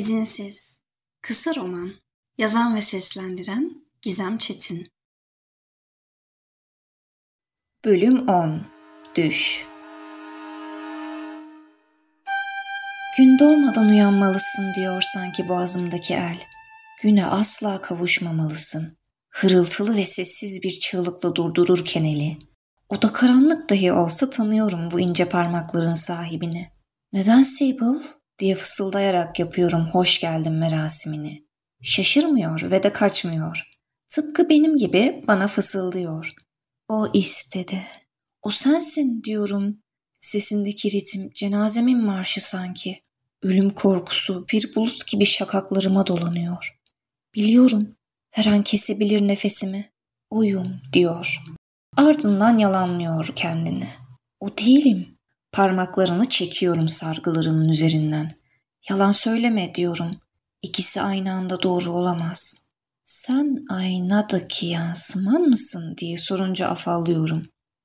İzinsiz Kısa Roman Yazan ve Seslendiren Gizem Çetin Bölüm 10 Düş Gün doğmadan uyanmalısın diyor sanki boğazımdaki el. Güne asla kavuşmamalısın. Hırıltılı ve sessiz bir çığlıkla durdururken eli. O da karanlık dahi olsa tanıyorum bu ince parmakların sahibini. Neden Sable? diye fısıldayarak yapıyorum hoş geldin merasimini. Şaşırmıyor ve de kaçmıyor. Tıpkı benim gibi bana fısıldıyor. O istedi. O sensin diyorum. Sesindeki ritim cenazemin marşı sanki. Ölüm korkusu bir bulut gibi şakaklarıma dolanıyor. Biliyorum her an kesebilir nefesimi. Uyum diyor. Ardından yalanlıyor kendini. O değilim. Parmaklarını çekiyorum sargılarımın üzerinden. Yalan söyleme diyorum. İkisi aynı anda doğru olamaz. Sen aynadaki yansıman mısın diye sorunca afallıyorum.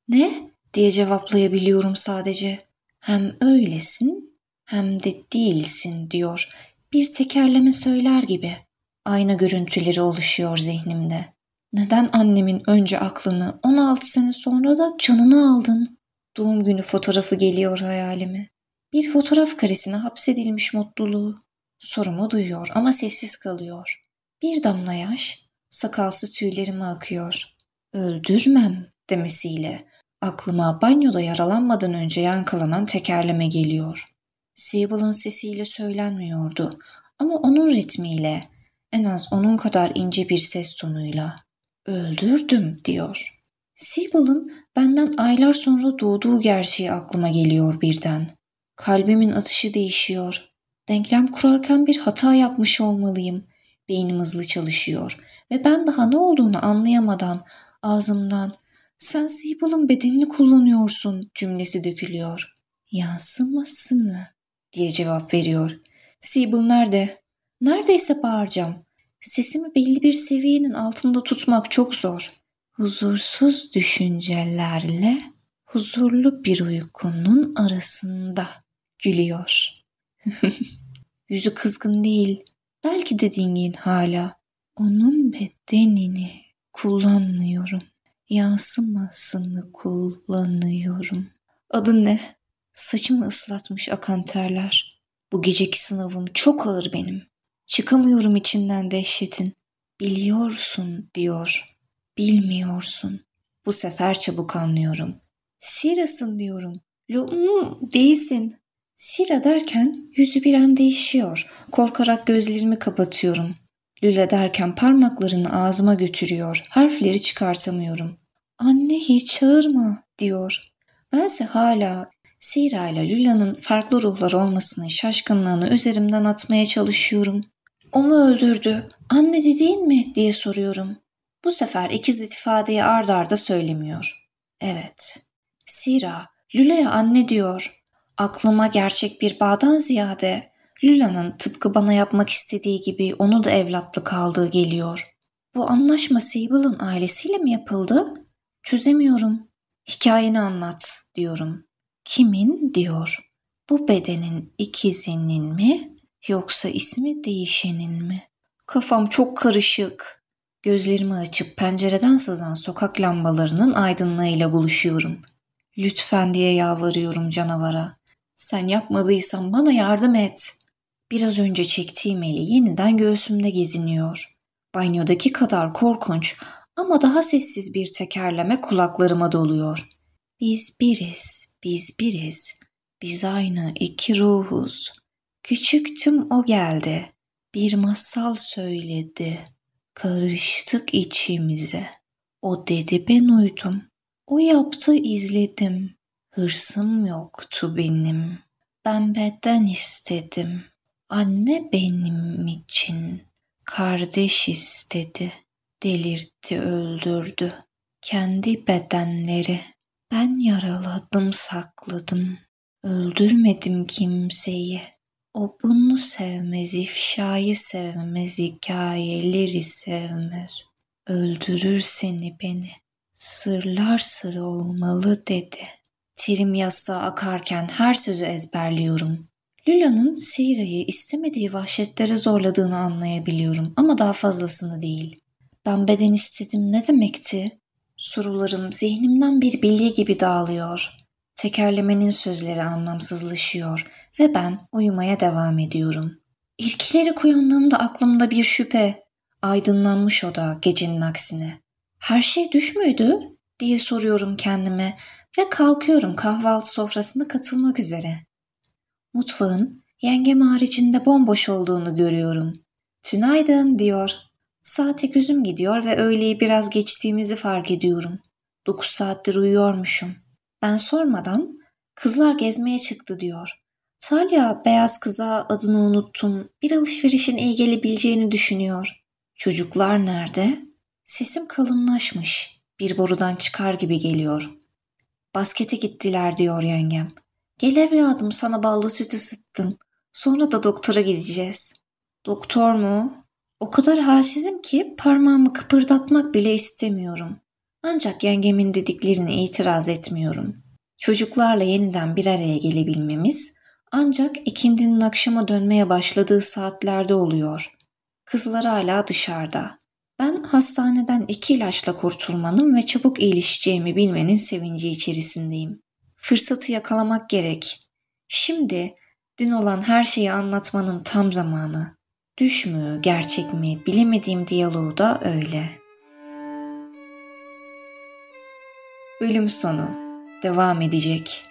Ne? diye cevaplayabiliyorum sadece. Hem öylesin hem de değilsin diyor. Bir tekerleme söyler gibi. Ayna görüntüleri oluşuyor zihnimde. Neden annemin önce aklını 16 sene sonra da canını aldın? Doğum günü fotoğrafı geliyor hayalime. Bir fotoğraf karesine hapsedilmiş mutluluğu. Sorumu duyuyor ama sessiz kalıyor. Bir damla yaş sakalsı tüylerime akıyor. Öldürmem demesiyle aklıma banyoda yaralanmadan önce yankalanan tekerleme geliyor. Sibyl'ın sesiyle söylenmiyordu ama onun ritmiyle, en az onun kadar ince bir ses tonuyla. Öldürdüm diyor. Sibel'ın benden aylar sonra doğduğu gerçeği aklıma geliyor birden. Kalbimin atışı değişiyor. Denklem kurarken bir hata yapmış olmalıyım. Beynim hızlı çalışıyor ve ben daha ne olduğunu anlayamadan ağzımdan sen Sibel'ın bedenini kullanıyorsun cümlesi dökülüyor. Yansımasını diye cevap veriyor. Sibel nerede? Neredeyse bağıracağım. Sesimi belli bir seviyenin altında tutmak çok zor huzursuz düşüncelerle huzurlu bir uykunun arasında gülüyor. Yüzü kızgın değil, belki de dingin hala. Onun bedenini kullanmıyorum. Yansımasını kullanıyorum. Adın ne? Saçımı ıslatmış akan terler. Bu geceki sınavım çok ağır benim. Çıkamıyorum içinden dehşetin. Biliyorsun diyor. Bilmiyorsun. Bu sefer çabuk anlıyorum. Sirasın diyorum. Lo'um değilsin. Sira derken yüzü bir an değişiyor. Korkarak gözlerimi kapatıyorum. Lüle derken parmaklarını ağzıma götürüyor. Harfleri çıkartamıyorum. Anne hiç çağırma diyor. Bense hala Sira ile Lüla'nın farklı ruhlar olmasının şaşkınlığını üzerimden atmaya çalışıyorum. O mu öldürdü? Annesi değil mi diye soruyorum. Bu sefer ikiz ifadeyi ard arda söylemiyor. Evet. Sira, Lüla'ya anne diyor. Aklıma gerçek bir bağdan ziyade Lüla'nın tıpkı bana yapmak istediği gibi onu da evlatlık aldığı geliyor. Bu anlaşma Sibyl'ın ailesiyle mi yapıldı? Çözemiyorum. Hikayeni anlat diyorum. Kimin diyor. Bu bedenin ikizinin mi yoksa ismi değişenin mi? Kafam çok karışık. Gözlerimi açıp pencereden sızan sokak lambalarının aydınlığıyla buluşuyorum. Lütfen diye yalvarıyorum canavara. Sen yapmadıysan bana yardım et. Biraz önce çektiğim eli yeniden göğsümde geziniyor. Banyodaki kadar korkunç ama daha sessiz bir tekerleme kulaklarıma doluyor. Biz biriz, biz biriz. Biz aynı iki ruhuz. Küçüktüm o geldi. Bir masal söyledi.'' Karıştık içimize. O dedi ben uydum. O yaptı izledim. Hırsım yoktu benim. Ben beden istedim. Anne benim için. Kardeş istedi. Delirtti öldürdü. Kendi bedenleri. Ben yaraladım sakladım. Öldürmedim kimseyi. O bunu sevmez, ifşayı sevmez, hikayeleri sevmez. Öldürür seni beni. Sırlar sır olmalı dedi. Terim yastığa akarken her sözü ezberliyorum. Lula'nın Sira'yı istemediği vahşetlere zorladığını anlayabiliyorum ama daha fazlasını değil. Ben beden istedim ne demekti? Sorularım zihnimden bir bilye gibi dağılıyor. Tekerlemenin sözleri anlamsızlaşıyor ve ben uyumaya devam ediyorum. İlkileri koyandığımda aklımda bir şüphe. Aydınlanmış oda gecenin aksine. Her şey düş müydü? diye soruyorum kendime ve kalkıyorum kahvaltı sofrasına katılmak üzere. Mutfağın yengem haricinde bomboş olduğunu görüyorum. Tünaydın diyor. Saat gözüm gidiyor ve öğleyi biraz geçtiğimizi fark ediyorum. Dokuz saattir uyuyormuşum. Ben sormadan kızlar gezmeye çıktı diyor. Talia beyaz kıza adını unuttum. Bir alışverişin iyi gelebileceğini düşünüyor. Çocuklar nerede? Sesim kalınlaşmış. Bir borudan çıkar gibi geliyor. Baskete gittiler diyor yengem. Gel evladım sana ballı süt ısıttım. Sonra da doktora gideceğiz. Doktor mu? O kadar halsizim ki parmağımı kıpırdatmak bile istemiyorum. Ancak yengemin dediklerine itiraz etmiyorum. Çocuklarla yeniden bir araya gelebilmemiz ancak ikindinin akşama dönmeye başladığı saatlerde oluyor. Kızlar hala dışarıda. Ben hastaneden iki ilaçla kurtulmanın ve çabuk iyileşeceğimi bilmenin sevinci içerisindeyim. Fırsatı yakalamak gerek. Şimdi dün olan her şeyi anlatmanın tam zamanı. Düş mü, gerçek mi bilemediğim diyaloğu da öyle.'' Bölüm sonu devam edecek.